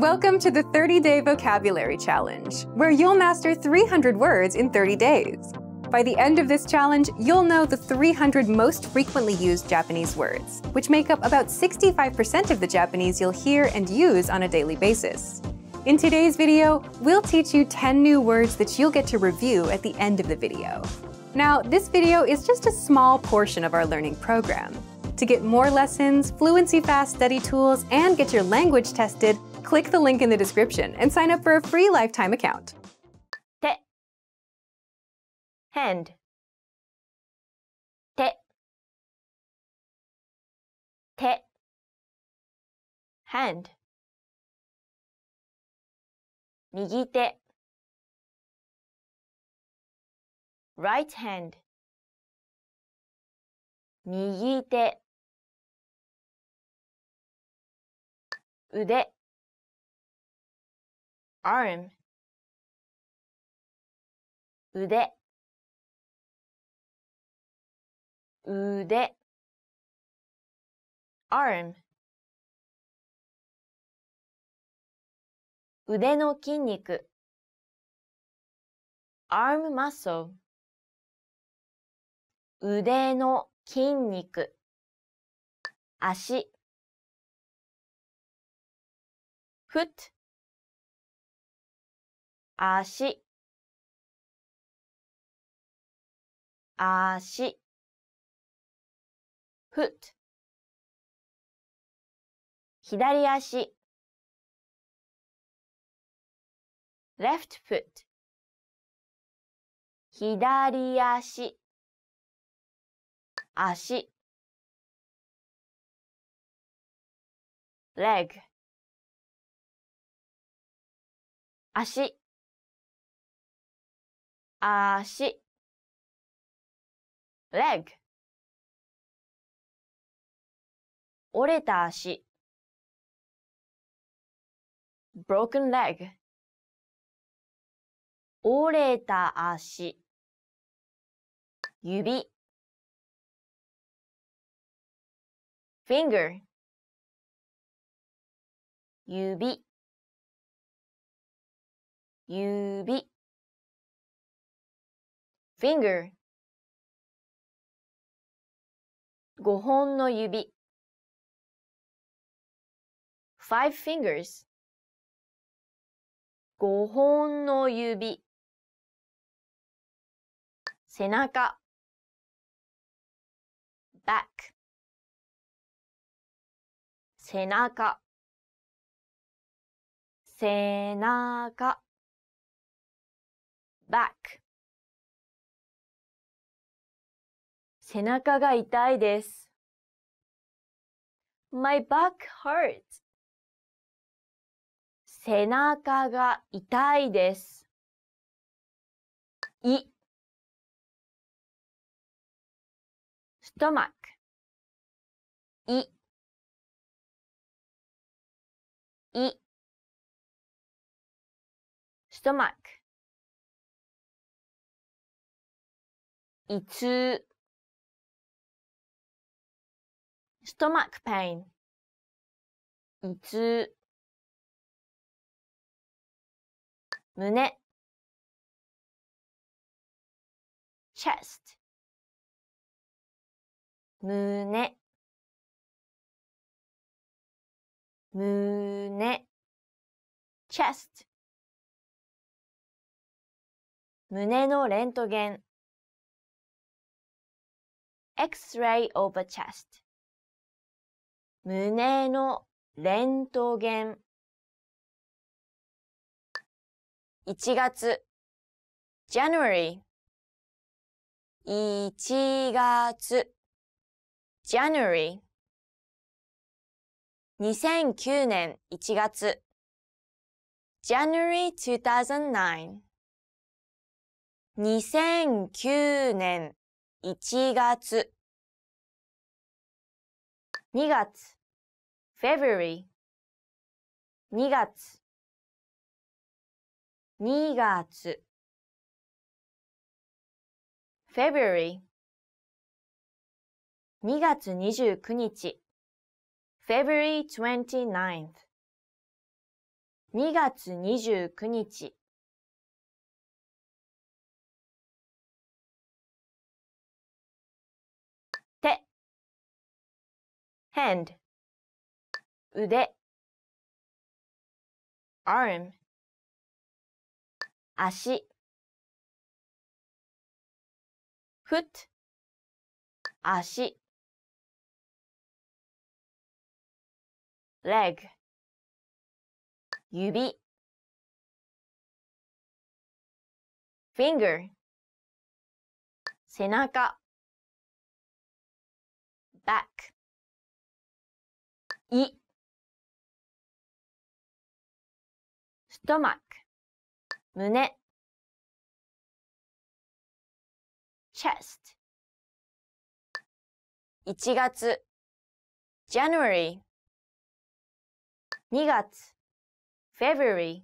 Welcome to the 30 Day Vocabulary Challenge, where you'll master 300 words in 30 days. By the end of this challenge, you'll know the 300 most frequently used Japanese words, which make up about 65% of the Japanese you'll hear and use on a daily basis. In today's video, we'll teach you 10 new words that you'll get to review at the end of the video. Now, this video is just a small portion of our learning program. To get more lessons, Fluency Fast study tools, and get your language tested, Click the link in the description and sign up for a free lifetime account. Te hand te te hand 右手 right hand 右手腕 arm 腕腕 arm 腕の筋肉 arm muscle 腕の筋肉足 foot 足足 foot 左足 left foot 左足足 leg 足足 leg 折れた足 broken leg 折れた足指 finger 指指 finger 五本の指 five fingers 五本の指背中 back 背中背中 back 背中が痛いです。My back hurts. 背中が痛いです。胃。ストマック。胃。胃。ストマック。胃痛。stomach pain 胃痛胸 chest 胸胸 chest 胸のレントゲン X-ray of chest 胸のレントゲン。1月 January 1月 January 2009年1月 January 2009 2009年1月2月 February 2月2月 February 二月二十九日 February 29th 二月二十九日手 hand 腕 arm 足 foot 足 leg 指 finger 背中 back 胃 stomach 胸 chest 1月 January 2月 February